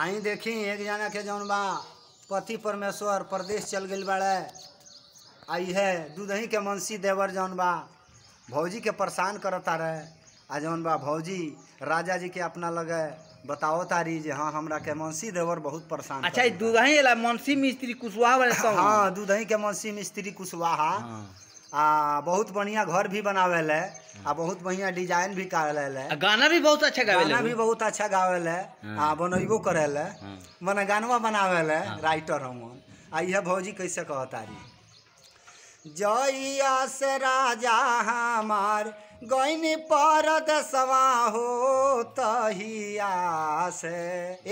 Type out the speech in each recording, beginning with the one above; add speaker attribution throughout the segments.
Speaker 1: आई देखी एक जाना के जौन बा पति परमेश्वर परदेश चल गई बड़े आई है दूधही के मनसी देवर जौन बा भौजी के परेशान करता रहे आ जौन बा भौजी राजा जी के अपना लगे बताओ तारी जे हाँ हमरा के मनसी देवर बहुत परेशान अच्छा दूधही मनसी मंसी मिस्त्री कुशवाहा हाँ दूधही के मनसी मिस्त्री कुशवाहा हाँ। आ, बहुत बढ़िया घर भी बनावे है आ बहुत बढ़िया डिजाइन भी कर गाना भी बहुत अच्छा गावे गाना भी बहुत अच्छा गावे है हाँ। आ बनैबो करल है हाँ। गानवा बनावेल है हाँ। राइटर हम आ यह भौजी कैसे रही जइया से राजा हमार गईन परद सवा हो तहिया से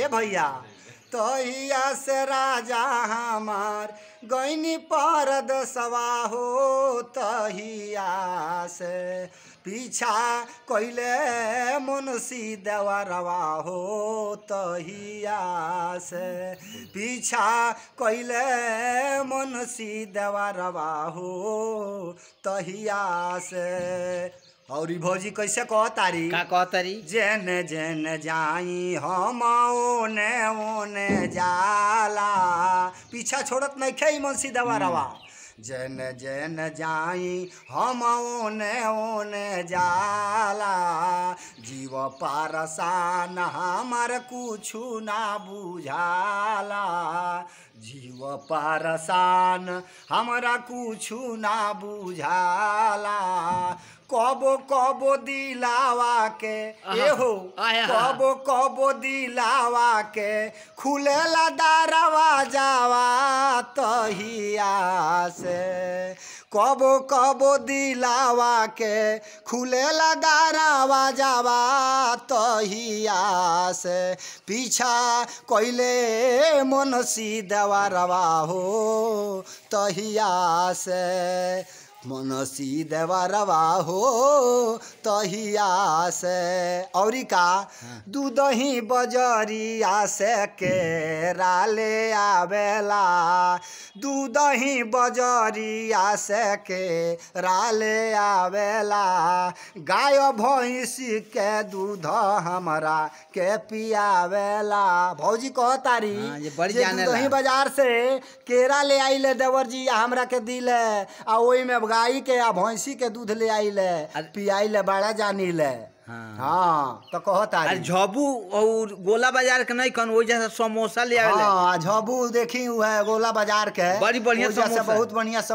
Speaker 1: ए भैया तहिया से राजा गईनी पारद सवा हो तहिया से पीछा कैले मुंशी देवरवा हो तहिया से पीछा कैले मुंशी देवरवा हो तहिया से और भौजी कैसे कह तारी का कह तारी जेन जेन जाई हम ओने ओने जाला पीछा छोड़त नहीं खे इमन दवा हम्म। रवा जन जन जाई हम ओने ओने जाला जीव पारसान हमार कुछ ना बुझाला जीव पारसान हमारा कुछ ना बुझाला कबो कबो दिलावा के एहो कबो कबो दिलावा के खुलेला दार রহিয়াছে কব কব দিলাওয়াকে খুলেলা দাঁড়াওয়া যাওয়া তহিয়াছে পিছা কইলে মনসি দেওয়া রবা হো তহিয়াছে मनसी देवा रवा हो तहिया से और का हाँ। दही बजरिया से केरा ले आवेला दही बजरिया से केरा ले आवेला गाय भैंसी के दूध हमारा के पियावेला भौजी कह तारी हाँ, बड़ी जाने बाजार से केरा ले ले देवर जी हमरा के दिले आ वही में गाय के या भैंसी के दूध ले आई ले पियाई ले बड़ा जानी ले हाँ, हाँ तो कहत आ झबू और गोला बाजार के नहीं कन जैसे समोसा ले आवे हाँ, झबू देखी हुआ है गोला बाजार के बड़ी बढ़िया समोसा बहुत बढ़िया